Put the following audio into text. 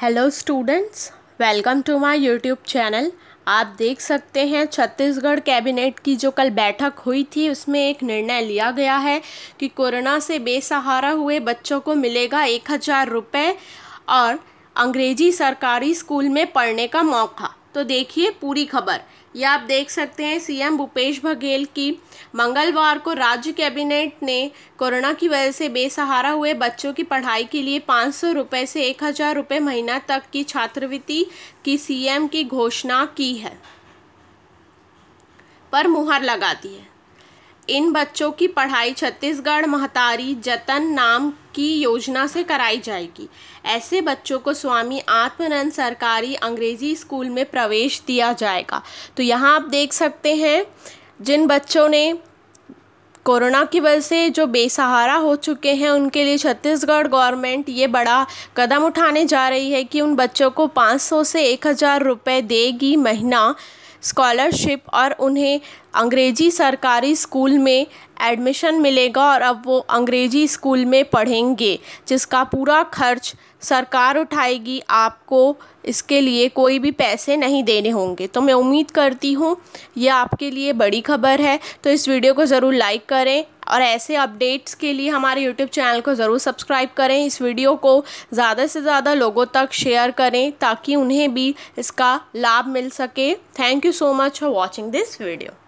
hello students welcome to my YouTube channel आप देख सकते हैं छत्तीसगढ़ कैबिनेट की जो कल बैठक हुई थी उसमें एक निर्णय लिया गया है कि कोरोना से बेसहारा हुए बच्चों को मिलेगा एक हज़ार रुपये और अंग्रेजी सरकारी स्कूल में पढ़ने का मौका तो देखिए पूरी खबर यह आप देख सकते हैं सीएम भूपेश बघेल की मंगलवार को राज्य कैबिनेट ने कोरोना की वजह से बेसहारा हुए बच्चों की पढ़ाई के लिए पाँच सौ रुपये से एक हज़ार रुपये महीना तक की छात्रवृत्ति की सीएम की घोषणा की है पर मुहर लगा दी है इन बच्चों की पढ़ाई छत्तीसगढ़ महतारी जतन नाम की योजना से कराई जाएगी ऐसे बच्चों को स्वामी आत्मनंद सरकारी अंग्रेजी स्कूल में प्रवेश दिया जाएगा तो यहाँ आप देख सकते हैं जिन बच्चों ने कोरोना की वजह से जो बेसहारा हो चुके हैं उनके लिए छत्तीसगढ़ गवर्नमेंट ये बड़ा कदम उठाने जा रही है कि उन बच्चों को 500 से 1000 रुपए देगी महीना स्कॉलरशिप और उन्हें अंग्रेज़ी सरकारी स्कूल में एडमिशन मिलेगा और अब वो अंग्रेज़ी स्कूल में पढ़ेंगे जिसका पूरा खर्च सरकार उठाएगी आपको इसके लिए कोई भी पैसे नहीं देने होंगे तो मैं उम्मीद करती हूँ यह आपके लिए बड़ी खबर है तो इस वीडियो को ज़रूर लाइक करें और ऐसे अपडेट्स के लिए हमारे यूट्यूब चैनल को ज़रूर सब्सक्राइब करें इस वीडियो को ज़्यादा से ज़्यादा लोगों तक शेयर करें ताकि उन्हें भी इसका लाभ मिल सके thank you so much for watching this video